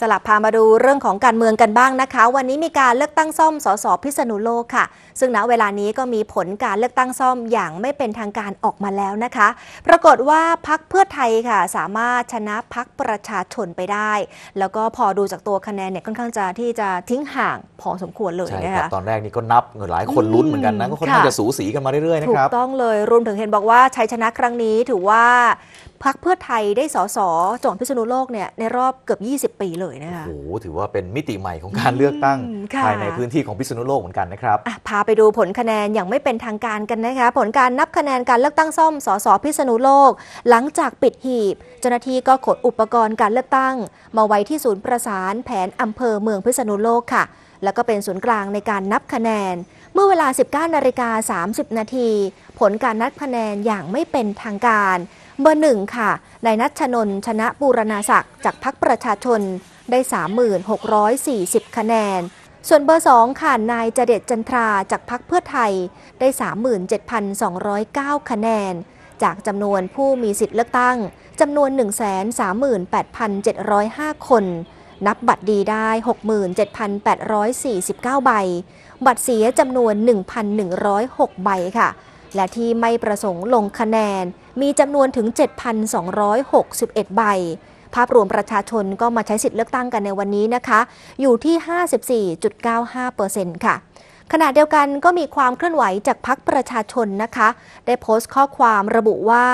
สลับพามาดูเรื่องของการเมืองกันบ้างนะคะ วันนี้มีการเลือกตั้งซ่อมสสพิษณุโลกค่ะ ซึ่งณเวลานี้ก็มีผลการเลือกตั้งซ่อมอย่างไม่เป็นทางการออกมาแล้วนะคะ ปรากฏว่าพักเพื่อไทยค่ะ สามารถชนะพักประชาชนไปได้ แล้วก็พอดูจากตัวคะแนนเนี่ยค่อนข้างจะที่จะทิ้งห่างพอสมควรเลยนะคะตอนแรกนี่ก็นับเงินหลายคนลุ้นเหมือนกันนะก็ค่อนข้างจะสูสีกันมาเรื่อยๆนะครับถูกต้องเลยรวมถึงเห็นบอกว่าชัยชนะครั้งนี้ถือว่าพักเพื่อไทยได้สสจงพิษณุโลกเนี่ยในรอบเกือบ 20 ปีเลยนะคะโอ้โหถือว่าเป็นมิติใหม่ของการเลือกตั้งภายในพื้นที่ของพิษณุโลกเหมือนกันนะครับพาไปดูผลคะแนนอย่างไม่เป็นทางการกันนะคะผลการนับคะแนนการเลือกตั้งซ่อมสสพิษณุโลกหลังจากปิดหีบ เจ้าหน้าที่ก็ขนอุปกรณ์การเลือกตั้ง มาไว้ที่ศูนย์ประสานแผนอำเภอเมืองพิษณุโลกค่ะ แล้วก็เป็นศูนย์กลางในการนับคะแนน เมื่อเวลา19นาฬิกา30นาทีผลการนับคะแนนอย่างไม่เป็นทางการเบอร์หนึ่งค่ะ นายนัชนนชนะบูรณาศักดิ์จากพรรคประชาชนได้ 3,640 คะแนน ส่วนเบอร์สองค่ะนายจเดจจันทราจากพรรคเพื่อไทยได้ 37,209 คะแนน จากจำนวนผู้มีสิทธิ์เลือกตั้งจำนวน 138,705 คน นับบัตรดีได้ 67,849 ใบ บัตรเสียจำนวน 1,106 ใบค่ะและที่ไม่ประสงค์ลงคะแนน มีจำนวนถึง 7,261 ใบ ภาพรวมประชาชนก็มาใช้สิทธิ์เลือกตั้งกันในวันนี้นะคะ อยู่ที่ 54.95%ค่ะ ขณะเดียวกันก็มีความเคลื่อนไหวจากพักประชาชนนะคะ ได้โพสต์ข้อความระบุว่า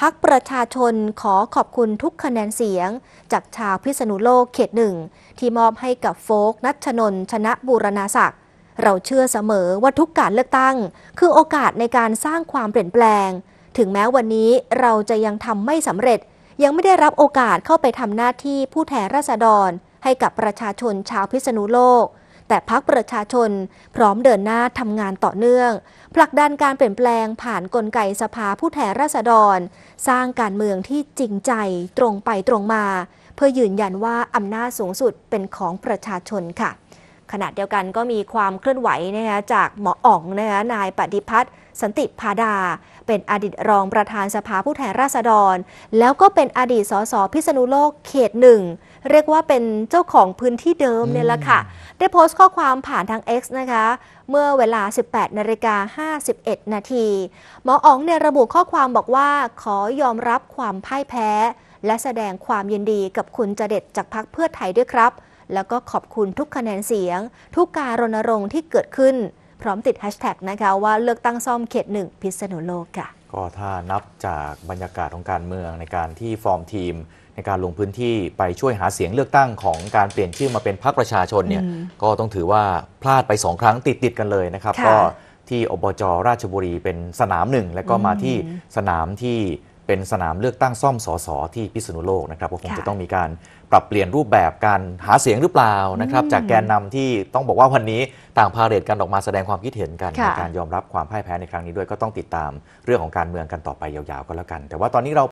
พักประชาชนขอขอบคุณทุกคะแนนเสียง จากชาวพิษณุโลกเขตหนึ่ง ที่มอบให้กับโฟก นัชนน ชนะบูรณาศักดิ์เราเชื่อเสมอว่าทุกการเลือกตั้งคือโอกาสในการสร้างความเปลี่ยนแปลง ถึงแม้วันนี้เราจะยังทำไม่สำเร็จ ยังไม่ได้รับโอกาสเข้าไปทำหน้าที่ผู้แทนราษฎร ให้กับประชาชนชาวพิษณุโลก แต่พักประชาชนพร้อมเดินหน้าทำงานต่อเนื่องผลักดันการเปลี่ยนแปลงผ่านนกลไกสภาผู้แทนราษฎร สร้างการเมืองที่จริงใจตรงไปตรงมา เพื่อยืนยันว่าอำนาจสูงสุดเป็นของประชาชนค่ะขณะเดียวกันก็มีความเคลื่อนไหวนะคะจากหมออ๋องนะคะนายปฏิพัฒน์สันติพาดา เป็นอดีตรองประธานสภาผู้แทนราษฎร แล้วก็เป็นอดีตสสพิษณุโลกเขตหนึ่ง เรียกว่าเป็นเจ้าของพื้นที่เดิมเนี่ยแหละค่ะ ได้โพสต์ข้อความผ่านทาง X นะคะ เมื่อเวลา 18 นาฬิกา 51 นาทีหมออ๋องเนี่ยระบุข้อความบอกว่า ขอยอมรับความพ่ายแพ้ และแสดงความยินดีกับคุณจเด็ดจากพักเพื่อไทยด้วยครับแล้วก็ขอบคุณทุกคะแนนเสียง ทุกการรณรงค์ที่เกิดขึ้น พร้อมติดแฮชแท็กนะคะว่าเลือกตั้งซ่อมเขตหนึ่ง พิษณุโลกค่ะก็ถ้านับจากบรรยากาศของการเมืองในการที่ฟอร์มทีม ในการลงพื้นที่ไปช่วยหาเสียงเลือกตั้งของการเปลี่ยนชื่อมาเป็นพรรคประชาชนเนี่ยก็ต้องถือว่าพลาดไปสองครั้งติดติดกันเลยนะครับ ก็ที่อบจราชบุรีเป็นสนามหนึ่งแล้วก็มาที่สนามที่เป็นสนามเลือกตั้งซ่อมสสที่พิษณุโลกนะครับก็คงจะต้องมีการปรับเปลี่ยนรูปแบบการหาเสียงหรือเปล่านะครับจากแกนนำที่ต้องบอกว่าวันนี้ ต่างพาเรตกันออกมาแสดงความคิดเห็นกัน ในการยอมรับความพ่ายแพ้ในครั้งนี้ด้วยก็ต้องติดตามเรื่องของการเมืองกันต่อไปยาวๆก็แล้วกัน แต่ว่าตอนนี้เรา